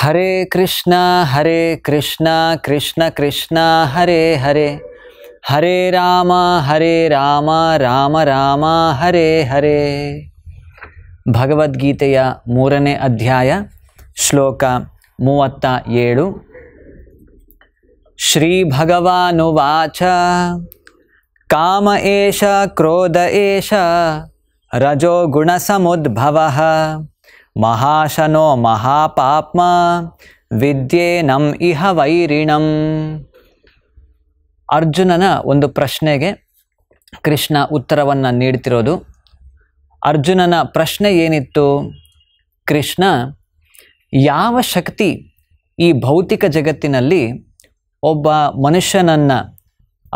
हरे कृष्णा हरे कृष्णा कृष्ण कृष्णा हरे हरे हरे रामा हरे रामा राम रामा हरे हरे भगवद्गीत मूरने अध्याय श्लोक मूवु श्रीभगवाच काम एष क्रोध एष रजो गुणसमुद्भवः ಮಹಾಶನೋ ಮಹಾಪಾಪ್ಮ ವಿದ್ಯೆ ನಮ್ ಇಹ ವೈರಿಣಂ ಅರ್ಜುನನ ಒಂದು ಪ್ರಶ್ನೆಗೆ ಕೃಷ್ಣ ಉತ್ತರವನ್ನು ನೀಡ್ತಿರೋದು ಅರ್ಜುನನ ಪ್ರಶ್ನೆ ಏನಿತ್ತು ಕೃಷ್ಣ ಯಾವ ಶಕ್ತಿ ಈ ಭೌತಿಕ ಜಗತ್ತಿನಲ್ಲಿ ಒಬ್ಬ ಮನುಷ್ಯನನ್ನು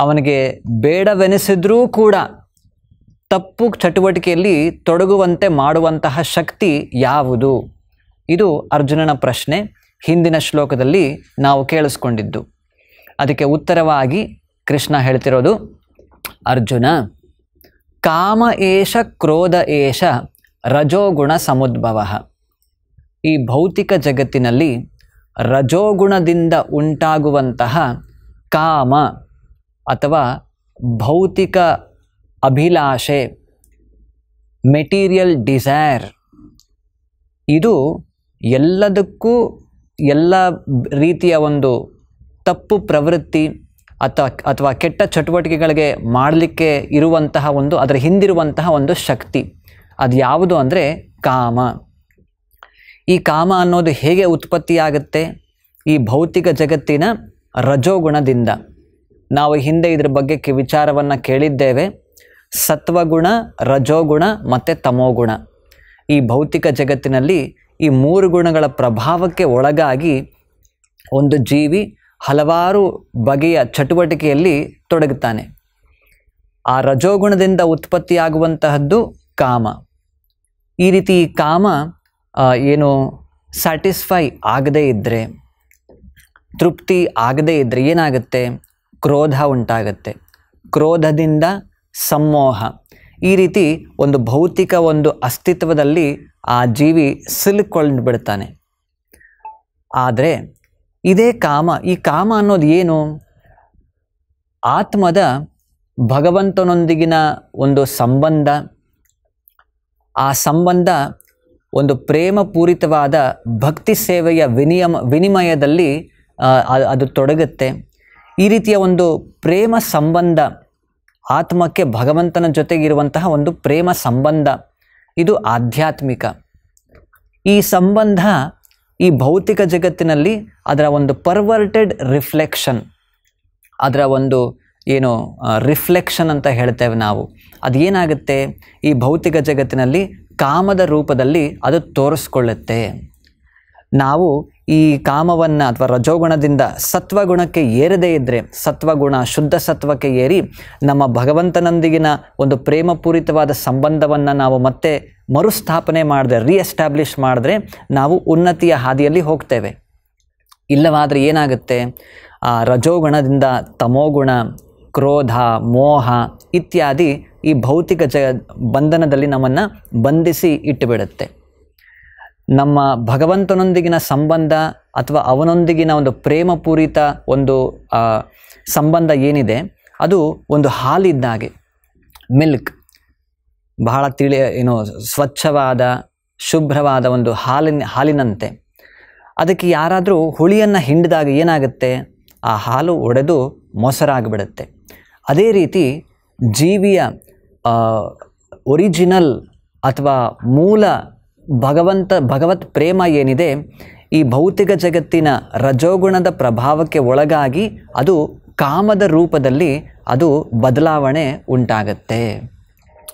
ಅವನಿಗೆ ಬೇಡವೆನಿಸಿದ್ರೂ ಕೂಡ ತಪ್ಪು ಚಟುವಟಿಕೆಯಲ್ಲಿ ತೊಡಗುವಂತೆ ಮಾಡುವಂತಹ ಶಕ್ತಿ ಯಾವುದು ಇದು ಅರ್ಜುನನ ಪ್ರಶ್ನೆ ಹಿಂದಿನ ಶ್ಲೋಕದಲ್ಲಿ ನಾವು ಕೇಳಿಸ್ಕೊಂಡಿದ್ದು ಅದಕ್ಕೆ ಉತ್ತರವಾಗಿ ಕೃಷ್ಣ ಹೇಳ್ತಿರೋದು ಅರ್ಜುನ ಕಾಮ ಏಷ ಕ್ರೋಧ ಏಷ ರಜೋಗುಣ ಸಮುದ್ಭವ ಈ ಭೌತಿಕ ಜಗತ್ತಿನಲ್ಲಿ ರಜೋಗುಣದಿಂದ ಉಂಟಾಗುವಂತಹ ಕಾಮ ಅಥವಾ ಭೌತಿಕ ಅಭಿಲಾಷೆ ಮೆಟೀರಿಯಲ್ ಡಿಸೈರ್ ಇದು ಎಲ್ಲದಕ್ಕೂ ಎಲ್ಲ ರೀತಿಯ ಒಂದು ತಪ್ಪು ಪ್ರವೃತ್ತಿ ಅಥವಾ ಅಥವಾ ಕೆಟ್ಟ ಚಟುವಟಿಕೆಗಳಿಗೆ ಮಾಡಲಿಕ್ಕೆ ಇರುವಂತಹ ಒಂದು ಅದರ ಹಿಂದಿರುವಂತಹ ಒಂದು ಶಕ್ತಿ ಅದು ಯಾವುದು ಅಂದರೆ ಕಾಮ ಈ ಕಾಮ ಅನ್ನೋದು ಹೇಗೆ ಉತ್ಪತ್ತಿಯಾಗುತ್ತೆ ಈ ಭೌತಿಕ ಜಗತ್ತಿನ ರಜೋಗುಣದಿಂದ ನಾವು ಹಿಂದೆ ಇದರ ಬಗ್ಗೆ ವಿಚಾರವನ್ನು ಕೇಳಿದ್ದೇವೆ ಸತ್ವಗುಣ ರಜೋಗುಣ ಮತ್ತು ತಮೋಗುಣ ಈ ಭೌತಿಕ ಜಗತ್ತಿನಲ್ಲಿ ಈ ಮೂರು ಗುಣಗಳ ಪ್ರಭಾವಕ್ಕೆ ಒಳಗಾಗಿ ಒಂದು ಜೀವಿ ಹಲವಾರು ಬಗೆಯ ಚಟುವಟಿಕೆಯಲ್ಲಿ ತೊಡಗುತ್ತಾನೆ ಆ ರಜೋಗುಣದಿಂದ ಉತ್ಪತ್ತಿಯಾಗುವಂತಹದ್ದು ಕಾಮ ಈ ರೀತಿ ಕಾಮ ಏನು ಸ್ಯಾಟಿಸ್ಫೈ ಆಗದೇ ಇದ್ದರೆ ತೃಪ್ತಿ ಆಗದೇ ಇದ್ದರೆ ಏನಾಗುತ್ತೆ ಕ್ರೋಧ ಉಂಟಾಗತ್ತೆ ಕ್ರೋಧದಿಂದ ಸಮೋಹ ಈ ರೀತಿ ಒಂದು ಭೌತಿಕ ಒಂದು ಅಸ್ತಿತ್ವದಲ್ಲಿ ಆ ಜೀವಿ ಸಿಲುಕೊಂಡು ಬಿಡ್ತಾನೆ ಆದರೆ ಇದೇ ಕಾಮ ಈ ಕಾಮ ಅನ್ನೋದು ಏನು ಆತ್ಮದ ಭಗವಂತನೊಂದಿಗಿನ ಒಂದು ಸಂಬಂಧ ಆ ಸಂಬಂಧ ಒಂದು ಪ್ರೇಮಪೂರಿತವಾದ ಭಕ್ತಿ ಸೇವೆಯ ವಿನಿಯಮ ವಿನಿಮಯದಲ್ಲಿ ಅದು ತೊಡಗುತ್ತೆ ಈ ರೀತಿಯ ಒಂದು ಪ್ರೇಮ ಸಂಬಂಧ ಆತ್ಮಕ್ಕೆ ಭಗವಂತನ ಜೊತೆಗಿರುವಂತಹ ಒಂದು ಪ್ರೇಮ ಸಂಬಂಧ ಇದು ಆಧ್ಯಾತ್ಮಿಕ ಈ ಸಂಬಂಧ ಈ ಭೌತಿಕ ಜಗತ್ತಿನಲ್ಲಿ ಅದರ ಒಂದು ಪರ್ವರ್ಟೆಡ್ ರಿಫ್ಲೆಕ್ಷನ್ ಅದರ ಒಂದು ಏನು ರಿಫ್ಲೆಕ್ಷನ್ ಅಂತ ಹೇಳ್ತೇವೆ ನಾವು ಅದು ಏನಾಗುತ್ತೆ ಈ ಭೌತಿಕ ಜಗತ್ತಿನಲ್ಲಿ ಕಾಮದ ರೂಪದಲ್ಲಿ ಅದು ತೋರಿಸ್ಕೊಳ್ಳುತ್ತೆ ನಾವು ಈ ಕಾಮವನ್ನು ಅಥವಾ ರಜೋಗುಣದಿಂದ ಸತ್ವಗುಣಕ್ಕೆ ಏರದೇ ಇದ್ದರೆ ಸತ್ವಗುಣ ಶುದ್ಧ ಸತ್ವಕ್ಕೆ ಏರಿ ನಮ್ಮ ಭಗವಂತನೊಂದಿಗಿನ ಒಂದು ಪ್ರೇಮಪೂರಿತವಾದ ಸಂಬಂಧವನ್ನು ನಾವು ಮತ್ತೆ ಮರುಸ್ಥಾಪನೆ ಮಾಡಿದ್ರೆ ರೀಎಸ್ಟಾಬ್ಲಿಷ್ ಮಾಡಿದ್ರೆ ನಾವು ಉನ್ನತಿಯ ಹಾದಿಯಲ್ಲಿ ಹೋಗ್ತೇವೆ ಇಲ್ಲವಾದರೆ ಏನಾಗುತ್ತೆ ಆ ರಜೋಗುಣದಿಂದ ತಮೋಗುಣ ಕ್ರೋಧ ಮೋಹ ಇತ್ಯಾದಿ ಈ ಭೌತಿಕ ಜ ಬಂಧನದಲ್ಲಿ ನಮ್ಮನ್ನು ಬಂಧಿಸಿ ಇಟ್ಟುಬಿಡುತ್ತೆ ನಮ್ಮ ಭಗವಂತನೊಂದಿಗಿನ ಸಂಬಂಧ ಅಥವಾ ಅವನೊಂದಿಗಿನ ಒಂದು ಪ್ರೇಮಪೂರಿತ ಒಂದು ಸಂಬಂಧ ಏನಿದೆ ಅದು ಒಂದು ಹಾಲಿದ್ದಾಗೆ ಹಾಗೆ ಮಿಲ್ಕ್ ಬಹಳ ತಿಳಿಯ ಏನು ಸ್ವಚ್ಛವಾದ ಶುಭ್ರವಾದ ಒಂದು ಹಾಲಿನ ಹಾಲಿನಂತೆ ಅದಕ್ಕೆ ಯಾರಾದರೂ ಹುಳಿಯನ್ನು ಹಿಂಡಿದಾಗ ಏನಾಗುತ್ತೆ ಆ ಹಾಲು ಒಡೆದು ಮೊಸರಾಗಿಬಿಡುತ್ತೆ ಅದೇ ರೀತಿ ಜೀವಿಯ ಒರಿಜಿನಲ್ ಅಥವಾ ಮೂಲ ಭಗವಂತ ಭಗವತ್ ಪ್ರೇಮ ಏನಿದೆ ಈ ಭೌತಿಕ ಜಗತ್ತಿನ ರಜೋಗುಣದ ಪ್ರಭಾವಕ್ಕೆ ಒಳಗಾಗಿ ಅದು ಕಾಮದ ರೂಪದಲ್ಲಿ ಅದು ಬದಲಾವಣೆ ಉಂಟಾಗತ್ತೆ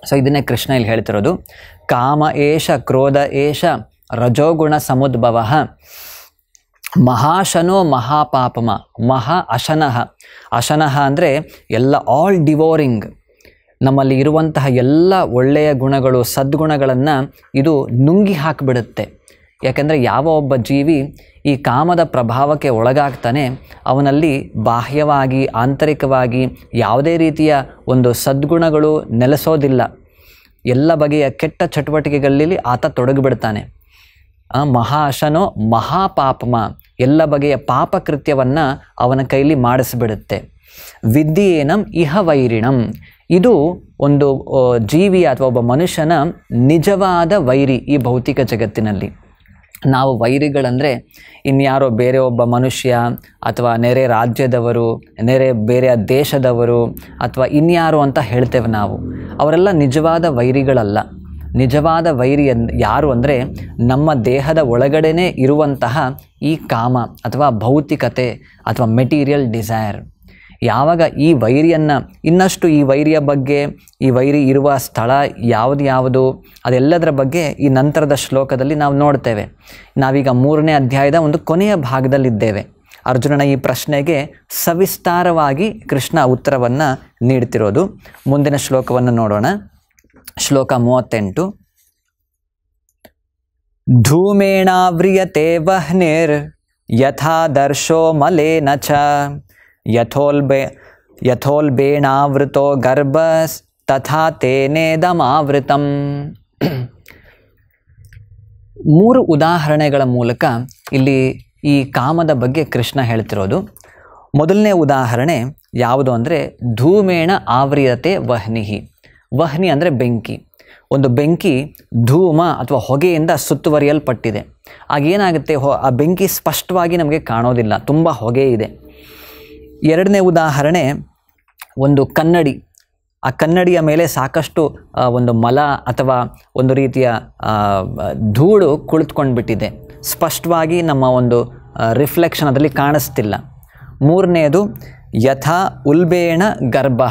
ಸೊ ಇದನ್ನೇ ಕೃಷ್ಣ ಇಲ್ಲಿ ಹೇಳ್ತಿರೋದು ಕಾಮ ಏಷ ಕ್ರೋಧ ಏಷ ರಜೋಗುಣ ಸಮುದ್ಭವ ಮಹಾಶನೋ ಮಹಾಪಾಪಮ ಮಹಾ ಅಶನಃ ಅಶನಃ ಅಂದರೆ ಎಲ್ಲ ಆಲ್ ಡಿವೋರಿಂಗ್ ನಮ್ಮಲ್ಲಿ ಇರುವಂತಹ ಎಲ್ಲ ಒಳ್ಳೆಯ ಗುಣಗಳು ಸದ್ಗುಣಗಳನ್ನು ಇದು ನುಂಗಿ ಹಾಕಿಬಿಡುತ್ತೆ ಯಾಕೆಂದರೆ ಯಾವ ಒಬ್ಬ ಜೀವಿ ಈ ಕಾಮದ ಪ್ರಭಾವಕ್ಕೆ ಒಳಗಾಗ್ತಾನೆ ಅವನಲ್ಲಿ ಬಾಹ್ಯವಾಗಿ ಆಂತರಿಕವಾಗಿ ಯಾವುದೇ ರೀತಿಯ ಒಂದು ಸದ್ಗುಣಗಳು ನೆಲೆಸೋದಿಲ್ಲ ಎಲ್ಲ ಬಗೆಯ ಕೆಟ್ಟ ಚಟುವಟಿಕೆಗಳಲ್ಲಿ ಆತ ತೊಡಗಿಬಿಡ್ತಾನೆ ಮಹಾಶನೋ ಮಹಾಪಾಪಮ ಎಲ್ಲ ಬಗೆಯ ಕೃತ್ಯವನ್ನು ಅವನ ಕೈಲಿ ಮಾಡಿಸ್ಬಿಡುತ್ತೆ ವಿದ್ಯೇನಂ ಇಹ ವೈರಿಣಂ ಇದು ಒಂದು ಜೀವಿ ಅಥವಾ ಒಬ್ಬ ಮನುಷ್ಯನ ನಿಜವಾದ ವೈರಿ ಈ ಭೌತಿಕ ಜಗತ್ತಿನಲ್ಲಿ ನಾವು ವೈರಿಗಳಂದರೆ ಇನ್ಯಾರೋ ಬೇರೆ ಒಬ್ಬ ಮನುಷ್ಯ ಅಥವಾ ನೆರೆ ರಾಜ್ಯದವರು ನೆರೆ ಬೇರೆ ದೇಶದವರು ಅಥವಾ ಇನ್ಯಾರು ಅಂತ ಹೇಳ್ತೇವೆ ನಾವು ಅವರೆಲ್ಲ ನಿಜವಾದ ವೈರಿಗಳಲ್ಲ ನಿಜವಾದ ವೈರಿ ಯಾರು ಅಂದರೆ ನಮ್ಮ ದೇಹದ ಒಳಗಡೆನೇ ಇರುವಂತಹ ಈ ಕಾಮ ಅಥವಾ ಭೌತಿಕತೆ ಅಥವಾ ಮೆಟೀರಿಯಲ್ ಡಿಸೈರ್ ಯಾವಾಗ ಈ ವೈರಿಯನ್ನು ಇನ್ನಷ್ಟು ಈ ವೈರಿಯ ಬಗ್ಗೆ ಈ ವೈರಿ ಇರುವ ಸ್ಥಳ ಯಾವುದು ಯಾವುದು ಅದೆಲ್ಲದರ ಬಗ್ಗೆ ಈ ನಂತರದ ಶ್ಲೋಕದಲ್ಲಿ ನಾವು ನೋಡ್ತೇವೆ ನಾವೀಗ ಮೂರನೇ ಅಧ್ಯಾಯದ ಒಂದು ಕೊನೆಯ ಭಾಗದಲ್ಲಿದ್ದೇವೆ ಅರ್ಜುನನ ಈ ಪ್ರಶ್ನೆಗೆ ಸವಿಸ್ತಾರವಾಗಿ ಕೃಷ್ಣ ಉತ್ತರವನ್ನು ನೀಡ್ತಿರೋದು ಮುಂದಿನ ಶ್ಲೋಕವನ್ನು ನೋಡೋಣ ಶ್ಲೋಕ ಮೂವತ್ತೆಂಟು ಧೂಮೇಣಾವ್ರಿಯತೆ ವಹ್ನಿರ್ ಯಥಾದರ್ಶೋ ಮಲೇನ ಚ ಯಥೋಲ್ಬೆ ಯಥೋಲ್ಬೇಣಾವೃತೋ ಗರ್ಭ ತಥಾ ತೇನೇದಮಾವೃತ ಮೂರು ಉದಾಹರಣೆಗಳ ಮೂಲಕ ಇಲ್ಲಿ ಈ ಕಾಮದ ಬಗ್ಗೆ ಕೃಷ್ಣ ಹೇಳ್ತಿರೋದು ಮೊದಲನೇ ಉದಾಹರಣೆ ಯಾವುದು ಅಂದರೆ ಧೂಮೇಣ ಆವ್ರಿಯತೆ ವಹ್ನಿಹಿ ವಹ್ನಿ ಅಂದರೆ ಬೆಂಕಿ ಒಂದು ಬೆಂಕಿ ಧೂಮ ಅಥವಾ ಹೊಗೆಯಿಂದ ಸುತ್ತುವರಿಯಲ್ಪಟ್ಟಿದೆ ಆಗೇನಾಗುತ್ತೆ ಹೊ ಆ ಬೆಂಕಿ ಸ್ಪಷ್ಟವಾಗಿ ನಮಗೆ ಕಾಣೋದಿಲ್ಲ ತುಂಬ ಹೊಗೆ ಇದೆ ಎರಡನೇ ಉದಾಹರಣೆ ಒಂದು ಕನ್ನಡಿ ಆ ಕನ್ನಡಿಯ ಮೇಲೆ ಸಾಕಷ್ಟು ಒಂದು ಮಲ ಅಥವಾ ಒಂದು ರೀತಿಯ ಧೂಳು ಕುಳಿತುಕೊಂಡು ಬಿಟ್ಟಿದೆ ಸ್ಪಷ್ಟವಾಗಿ ನಮ್ಮ ಒಂದು ರಿಫ್ಲೆಕ್ಷನ್ ಅದರಲ್ಲಿ ಕಾಣಿಸ್ತಿಲ್ಲ ಮೂರನೆಯದು ಯಥಾ ಉಲ್ಬೇಣ ಗರ್ಭ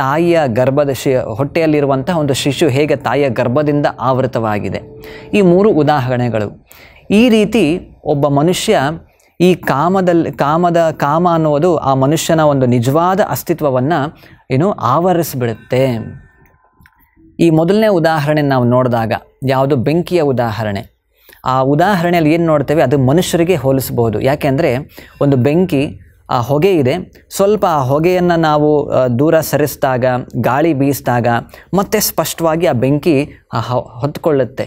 ತಾಯಿಯ ಗರ್ಭದ ಶಿ ಹೊಟ್ಟೆಯಲ್ಲಿರುವಂತಹ ಒಂದು ಶಿಶು ಹೇಗೆ ತಾಯಿಯ ಗರ್ಭದಿಂದ ಆವೃತವಾಗಿದೆ ಈ ಮೂರು ಉದಾಹರಣೆಗಳು ಈ ರೀತಿ ಒಬ್ಬ ಮನುಷ್ಯ ಈ ಕಾಮದಲ್ಲಿ ಕಾಮದ ಕಾಮ ಅನ್ನುವುದು ಆ ಮನುಷ್ಯನ ಒಂದು ನಿಜವಾದ ಅಸ್ತಿತ್ವವನ್ನು ಏನು ಆವರಿಸಿಬಿಡುತ್ತೆ ಈ ಮೊದಲನೇ ಉದಾಹರಣೆ ನಾವು ನೋಡಿದಾಗ ಯಾವುದು ಬೆಂಕಿಯ ಉದಾಹರಣೆ ಆ ಉದಾಹರಣೆಯಲ್ಲಿ ಏನು ನೋಡ್ತೇವೆ ಅದು ಮನುಷ್ಯರಿಗೆ ಹೋಲಿಸಬಹುದು ಯಾಕೆಂದರೆ ಒಂದು ಬೆಂಕಿ ಆ ಹೊಗೆ ಇದೆ ಸ್ವಲ್ಪ ಆ ಹೊಗೆಯನ್ನು ನಾವು ದೂರ ಸರಿಸಿದಾಗ ಗಾಳಿ ಬೀಸಿದಾಗ ಮತ್ತೆ ಸ್ಪಷ್ಟವಾಗಿ ಆ ಬೆಂಕಿ ಹೊತ್ಕೊಳ್ಳುತ್ತೆ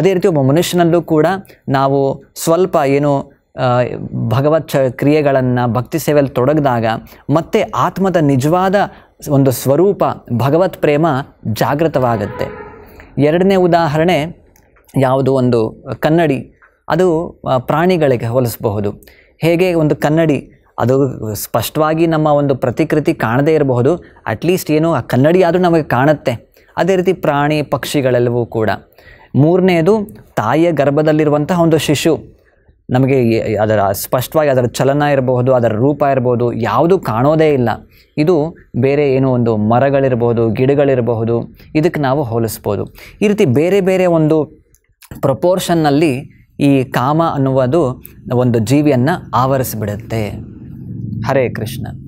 ಅದೇ ರೀತಿ ಒಬ್ಬ ಮನುಷ್ಯನಲ್ಲೂ ಕೂಡ ನಾವು ಸ್ವಲ್ಪ ಏನು ಭಗವತ್ ಚ ಕ್ರಿಯೆಗಳನ್ನು ಭಕ್ತಿ ಸೇವೆಯಲ್ಲಿ ತೊಡಗಿದಾಗ ಮತ್ತೆ ಆತ್ಮದ ನಿಜವಾದ ಒಂದು ಸ್ವರೂಪ ಭಗವತ್ ಪ್ರೇಮ ಜಾಗೃತವಾಗುತ್ತೆ ಎರಡನೇ ಉದಾಹರಣೆ ಯಾವುದು ಒಂದು ಕನ್ನಡಿ ಅದು ಪ್ರಾಣಿಗಳಿಗೆ ಹೋಲಿಸಬಹುದು ಹೇಗೆ ಒಂದು ಕನ್ನಡಿ ಅದು ಸ್ಪಷ್ಟವಾಗಿ ನಮ್ಮ ಒಂದು ಪ್ರತಿಕೃತಿ ಕಾಣದೇ ಇರಬಹುದು ಅಟ್ಲೀಸ್ಟ್ ಏನು ಆ ಕನ್ನಡಿ ಆದರೂ ನಮಗೆ ಕಾಣುತ್ತೆ ಅದೇ ರೀತಿ ಪ್ರಾಣಿ ಪಕ್ಷಿಗಳೆಲ್ಲವೂ ಕೂಡ ಮೂರನೆಯದು ತಾಯಿಯ ಗರ್ಭದಲ್ಲಿರುವಂತಹ ಒಂದು ಶಿಶು ನಮಗೆ ಅದರ ಸ್ಪಷ್ಟವಾಗಿ ಅದರ ಚಲನ ಇರಬಹುದು ಅದರ ರೂಪ ಇರಬಹುದು ಯಾವುದು ಕಾಣೋದೇ ಇಲ್ಲ ಇದು ಬೇರೆ ಏನೋ ಒಂದು ಮರಗಳಿರಬಹುದು ಗಿಡಗಳಿರಬಹುದು ಇದಕ್ಕೆ ನಾವು ಹೋಲಿಸ್ಬೋದು ಈ ರೀತಿ ಬೇರೆ ಬೇರೆ ಒಂದು ಪ್ರಪೋರ್ಷನ್ನಲ್ಲಿ ಈ ಕಾಮ ಅನ್ನುವುದು ಒಂದು ಜೀವಿಯನ್ನು ಆವರಿಸಿಬಿಡುತ್ತೆ ಹರೇ ಕೃಷ್ಣ